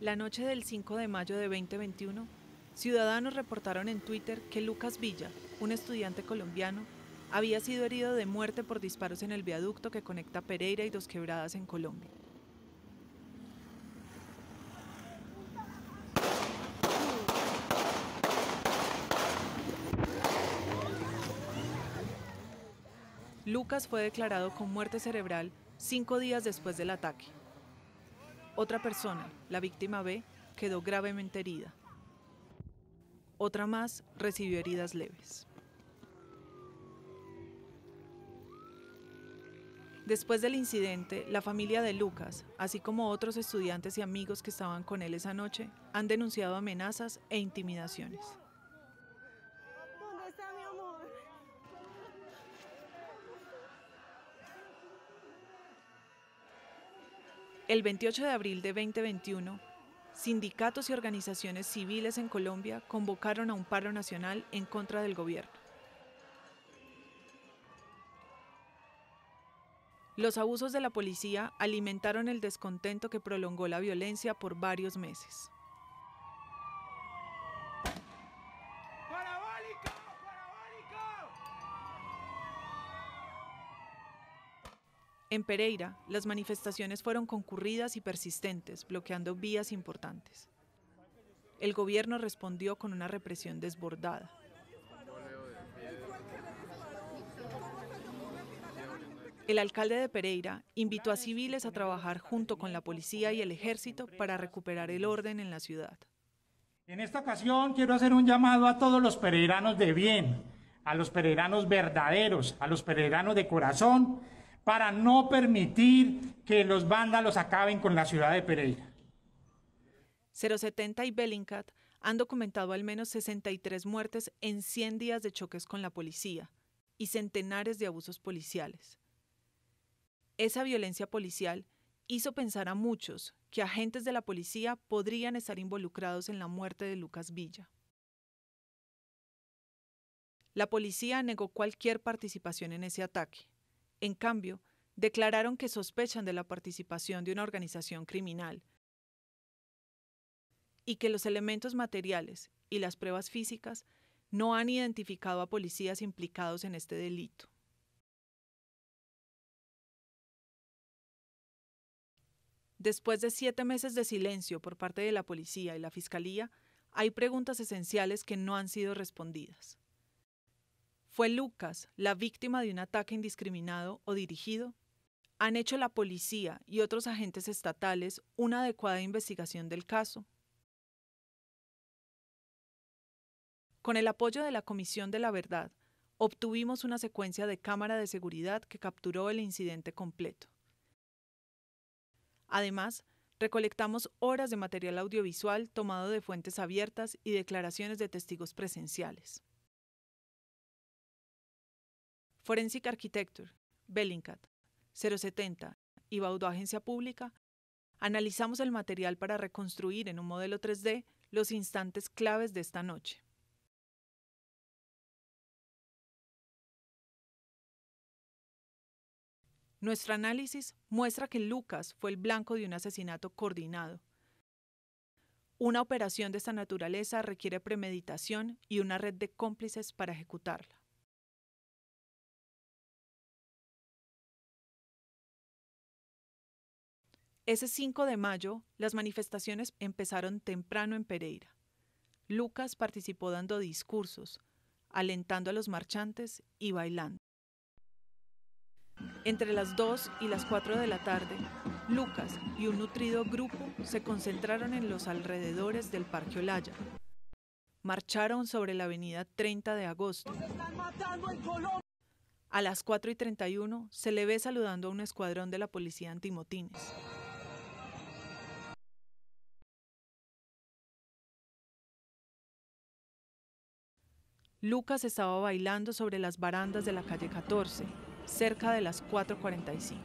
La noche del 5 de mayo de 2021, ciudadanos reportaron en Twitter que Lucas Villa, un estudiante colombiano, había sido herido de muerte por disparos en el viaducto que conecta Pereira y Dos Quebradas en Colombia. Lucas fue declarado con muerte cerebral cinco días después del ataque. Otra persona, la víctima B, quedó gravemente herida. Otra más recibió heridas leves. Después del incidente, la familia de Lucas, así como otros estudiantes y amigos que estaban con él esa noche, han denunciado amenazas e intimidaciones. El 28 de abril de 2021, sindicatos y organizaciones civiles en Colombia convocaron a un paro nacional en contra del gobierno. Los abusos de la policía alimentaron el descontento que prolongó la violencia por varios meses. En Pereira, las manifestaciones fueron concurridas y persistentes, bloqueando vías importantes. El gobierno respondió con una represión desbordada. El alcalde de Pereira invitó a civiles a trabajar junto con la policía y el ejército para recuperar el orden en la ciudad. En esta ocasión quiero hacer un llamado a todos los pereiranos de bien, a los pereiranos verdaderos, a los pereiranos de corazón, para no permitir que los vándalos acaben con la ciudad de Pereira. 070 y Bellingcat han documentado al menos 63 muertes en 100 días de choques con la policía y centenares de abusos policiales. Esa violencia policial hizo pensar a muchos que agentes de la policía podrían estar involucrados en la muerte de Lucas Villa. La policía negó cualquier participación en ese ataque. En cambio, declararon que sospechan de la participación de una organización criminal y que los elementos materiales y las pruebas físicas no han identificado a policías implicados en este delito. Después de siete meses de silencio por parte de la policía y la fiscalía, hay preguntas esenciales que no han sido respondidas. ¿Fue Lucas la víctima de un ataque indiscriminado o dirigido? ¿Han hecho la policía y otros agentes estatales una adecuada investigación del caso? Con el apoyo de la Comisión de la Verdad, obtuvimos una secuencia de cámara de seguridad que capturó el incidente completo. Además, recolectamos horas de material audiovisual tomado de fuentes abiertas y declaraciones de testigos presenciales. Forensic Architecture, Bellingcat, 070 y Baudo Agencia Pública, analizamos el material para reconstruir en un modelo 3D los instantes claves de esta noche. Nuestro análisis muestra que Lucas fue el blanco de un asesinato coordinado. Una operación de esta naturaleza requiere premeditación y una red de cómplices para ejecutarla. Ese 5 de mayo, las manifestaciones empezaron temprano en Pereira. Lucas participó dando discursos, alentando a los marchantes y bailando. Entre las 2 y las 4 de la tarde, Lucas y un nutrido grupo se concentraron en los alrededores del Parque Olaya. Marcharon sobre la avenida 30 de agosto. A las 4 y 31 se le ve saludando a un escuadrón de la policía antimotines. Lucas estaba bailando sobre las barandas de la calle 14, cerca de las 4.45.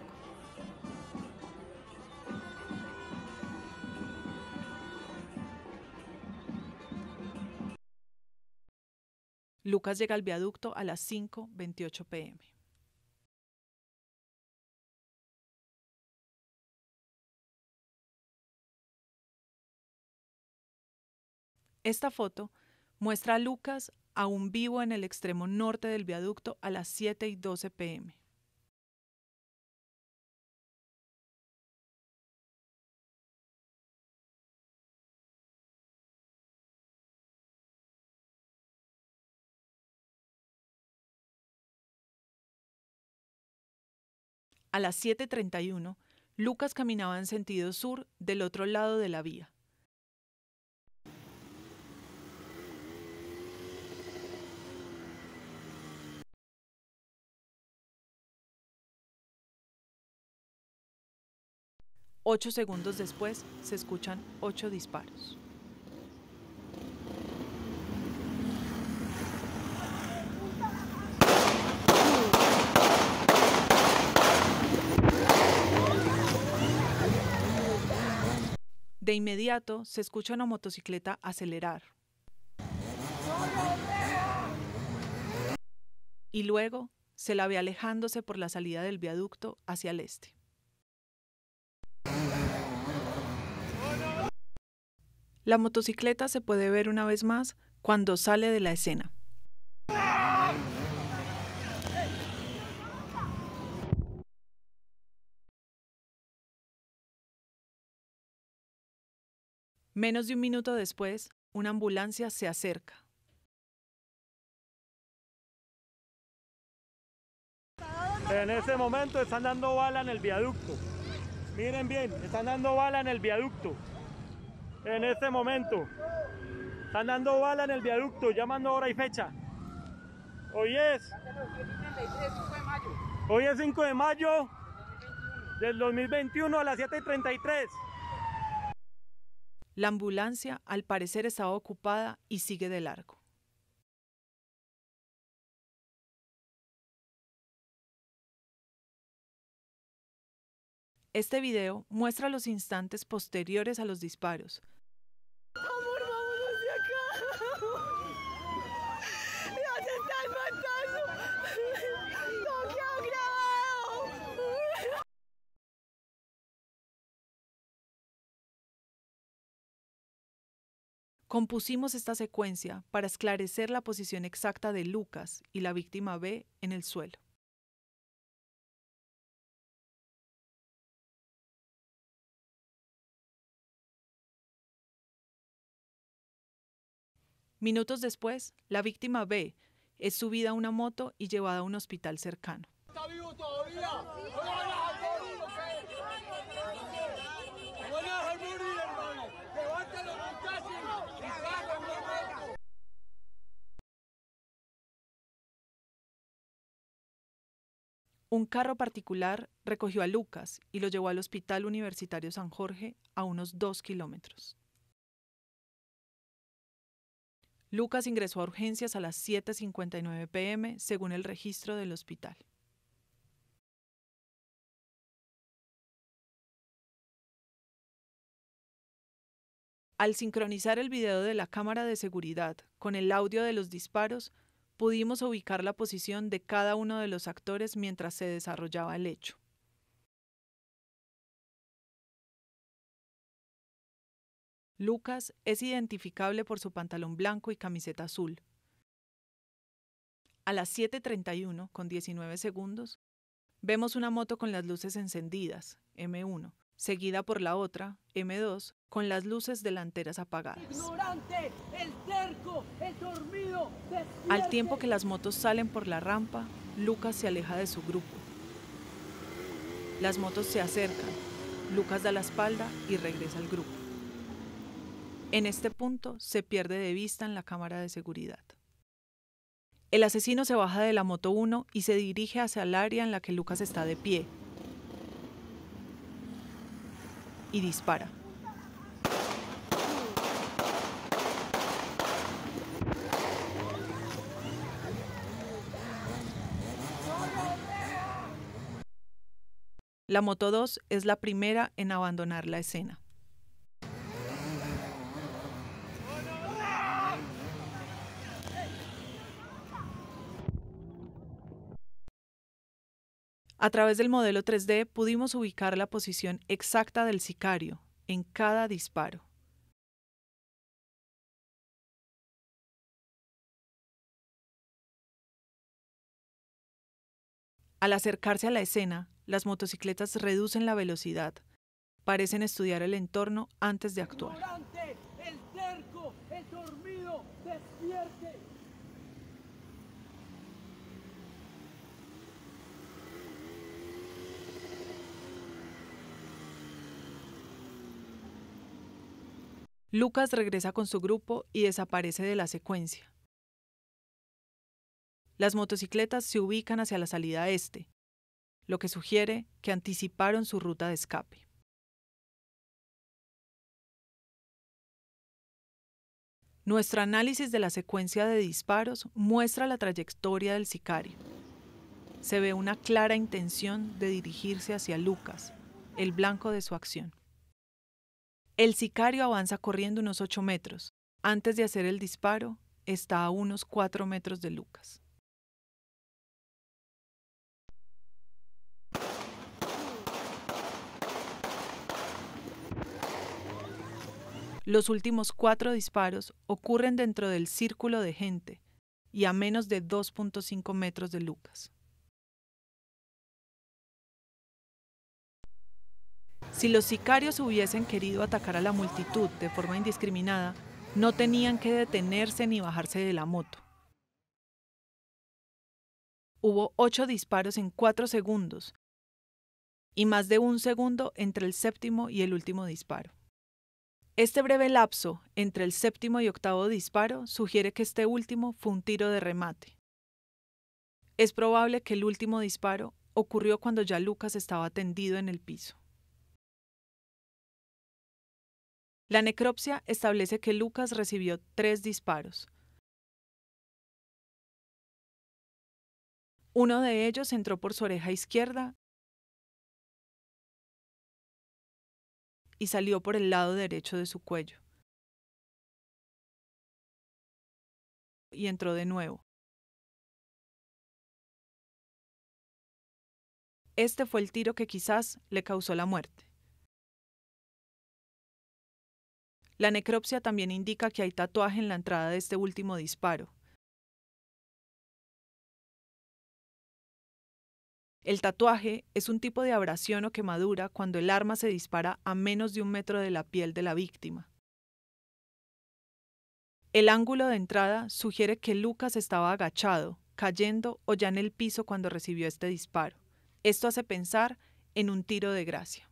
Lucas llega al viaducto a las 5.28 pm. Esta foto muestra a Lucas aún vivo en el extremo norte del viaducto a las 7 y 12 pm. A las 7.31, Lucas caminaba en sentido sur del otro lado de la vía. Ocho segundos después se escuchan ocho disparos. De inmediato se escucha una motocicleta acelerar. Y luego se la ve alejándose por la salida del viaducto hacia el este. La motocicleta se puede ver una vez más cuando sale de la escena. Menos de un minuto después, una ambulancia se acerca. En ese momento están dando bala en el viaducto. Miren bien, están dando bala en el viaducto en este momento. Están dando bala en el viaducto, llamando hora y fecha. Hoy es. Hoy es 5 de mayo del 2021 a las 7:33. La ambulancia al parecer estaba ocupada y sigue de largo. Este video muestra los instantes posteriores a los disparos, Compusimos esta secuencia para esclarecer la posición exacta de Lucas y la víctima B en el suelo. Minutos después, la víctima B es subida a una moto y llevada a un hospital cercano. Un carro particular recogió a Lucas y lo llevó al Hospital Universitario San Jorge a unos dos kilómetros. Lucas ingresó a urgencias a las 7.59 pm según el registro del hospital. Al sincronizar el video de la cámara de seguridad con el audio de los disparos, pudimos ubicar la posición de cada uno de los actores mientras se desarrollaba el hecho. Lucas es identificable por su pantalón blanco y camiseta azul. A las 7.31, con 19 segundos, vemos una moto con las luces encendidas, M1, seguida por la otra, M2, con las luces delanteras apagadas. el el dormido, Al tiempo que las motos salen por la rampa, Lucas se aleja de su grupo. Las motos se acercan, Lucas da la espalda y regresa al grupo. En este punto se pierde de vista en la cámara de seguridad. El asesino se baja de la moto 1 y se dirige hacia el área en la que Lucas está de pie, y dispara. La Moto 2 es la primera en abandonar la escena. A través del modelo 3D pudimos ubicar la posición exacta del sicario en cada disparo. Al acercarse a la escena, las motocicletas reducen la velocidad, parecen estudiar el entorno antes de actuar. Lucas regresa con su grupo y desaparece de la secuencia. Las motocicletas se ubican hacia la salida este, lo que sugiere que anticiparon su ruta de escape. Nuestro análisis de la secuencia de disparos muestra la trayectoria del sicario. Se ve una clara intención de dirigirse hacia Lucas, el blanco de su acción. El sicario avanza corriendo unos 8 metros. Antes de hacer el disparo, está a unos 4 metros de Lucas. Los últimos cuatro disparos ocurren dentro del círculo de gente y a menos de 2.5 metros de Lucas. Si los sicarios hubiesen querido atacar a la multitud de forma indiscriminada, no tenían que detenerse ni bajarse de la moto. Hubo ocho disparos en cuatro segundos y más de un segundo entre el séptimo y el último disparo. Este breve lapso entre el séptimo y octavo disparo sugiere que este último fue un tiro de remate. Es probable que el último disparo ocurrió cuando ya Lucas estaba tendido en el piso. La necropsia establece que Lucas recibió tres disparos. Uno de ellos entró por su oreja izquierda y salió por el lado derecho de su cuello. Y entró de nuevo. Este fue el tiro que quizás le causó la muerte. La necropsia también indica que hay tatuaje en la entrada de este último disparo. El tatuaje es un tipo de abrasión o quemadura cuando el arma se dispara a menos de un metro de la piel de la víctima. El ángulo de entrada sugiere que Lucas estaba agachado, cayendo o ya en el piso cuando recibió este disparo. Esto hace pensar en un tiro de gracia.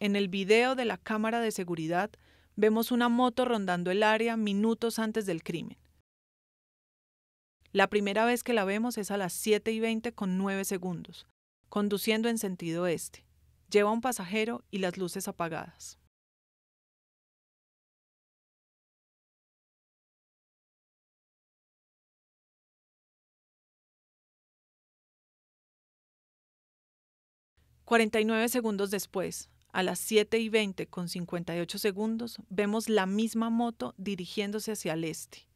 En el video de la cámara de seguridad vemos una moto rondando el área minutos antes del crimen. La primera vez que la vemos es a las 7 y 20 con 9 segundos, conduciendo en sentido este. Lleva un pasajero y las luces apagadas. «49 segundos después, a las 7 y 20 con 58 segundos, vemos la misma moto dirigiéndose hacia el este.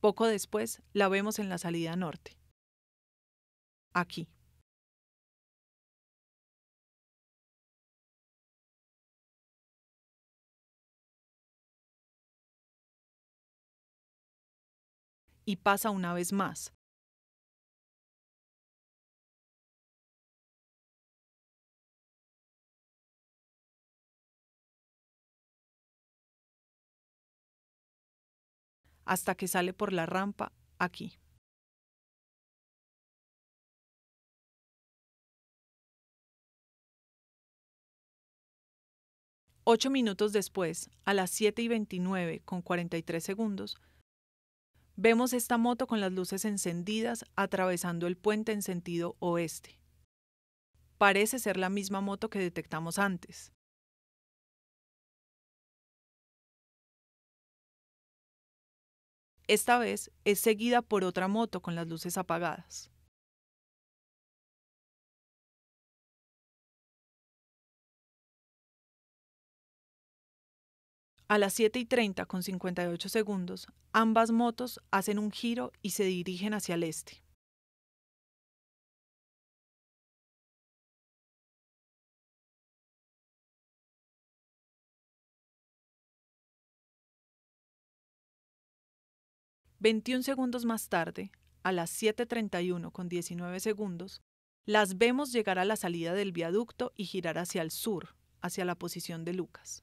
Poco después la vemos en la salida norte. Aquí. y pasa una vez más. hasta que sale por la rampa aquí. Ocho minutos después, a las siete y veintinueve con 43 segundos, Vemos esta moto con las luces encendidas atravesando el puente en sentido oeste. Parece ser la misma moto que detectamos antes. Esta vez es seguida por otra moto con las luces apagadas. A las 7 y 30 con 58 segundos, ambas motos hacen un giro y se dirigen hacia el este. 21 segundos más tarde, a las 7.31 con 19 segundos, las vemos llegar a la salida del viaducto y girar hacia el sur, hacia la posición de Lucas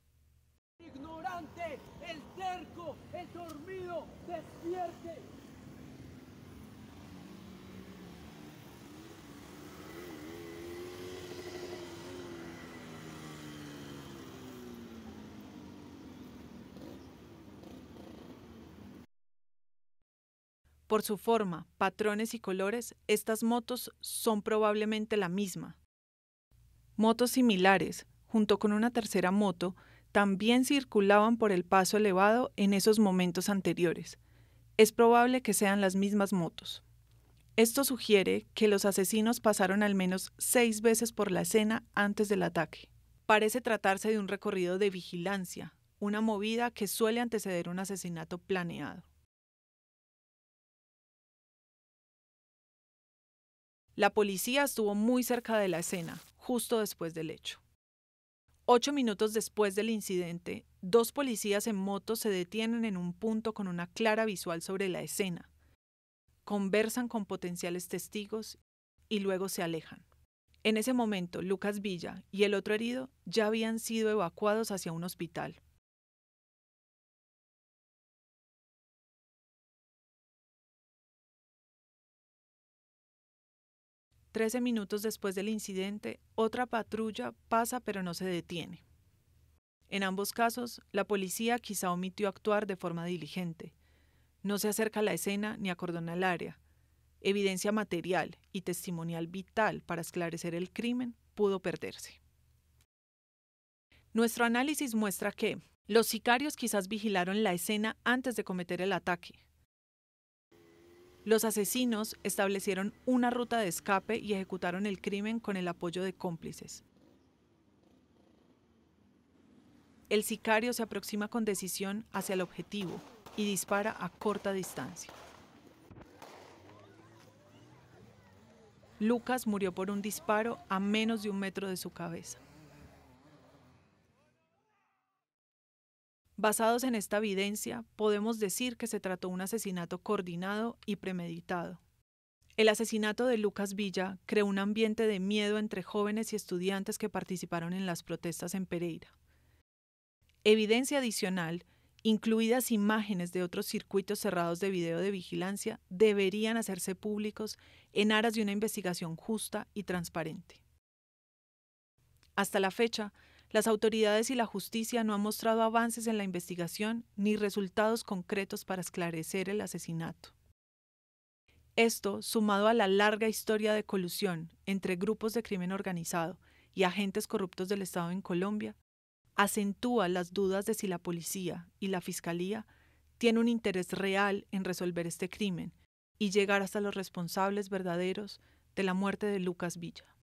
ignorante, el cerco, el dormido, despierte. Por su forma, patrones y colores, estas motos son probablemente la misma. Motos similares, junto con una tercera moto, también circulaban por el paso elevado en esos momentos anteriores. Es probable que sean las mismas motos. Esto sugiere que los asesinos pasaron al menos seis veces por la escena antes del ataque. Parece tratarse de un recorrido de vigilancia, una movida que suele anteceder un asesinato planeado. La policía estuvo muy cerca de la escena, justo después del hecho. Ocho minutos después del incidente, dos policías en moto se detienen en un punto con una clara visual sobre la escena. Conversan con potenciales testigos y luego se alejan. En ese momento, Lucas Villa y el otro herido ya habían sido evacuados hacia un hospital. Trece minutos después del incidente, otra patrulla pasa pero no se detiene. En ambos casos, la policía quizá omitió actuar de forma diligente. No se acerca a la escena ni acordona el área. Evidencia material y testimonial vital para esclarecer el crimen pudo perderse. Nuestro análisis muestra que los sicarios quizás vigilaron la escena antes de cometer el ataque, los asesinos establecieron una ruta de escape y ejecutaron el crimen con el apoyo de cómplices. El sicario se aproxima con decisión hacia el objetivo y dispara a corta distancia. Lucas murió por un disparo a menos de un metro de su cabeza. Basados en esta evidencia, podemos decir que se trató un asesinato coordinado y premeditado. El asesinato de Lucas Villa creó un ambiente de miedo entre jóvenes y estudiantes que participaron en las protestas en Pereira. Evidencia adicional, incluidas imágenes de otros circuitos cerrados de video de vigilancia, deberían hacerse públicos en aras de una investigación justa y transparente. Hasta la fecha, las autoridades y la justicia no han mostrado avances en la investigación ni resultados concretos para esclarecer el asesinato. Esto, sumado a la larga historia de colusión entre grupos de crimen organizado y agentes corruptos del Estado en Colombia, acentúa las dudas de si la policía y la fiscalía tienen un interés real en resolver este crimen y llegar hasta los responsables verdaderos de la muerte de Lucas Villa.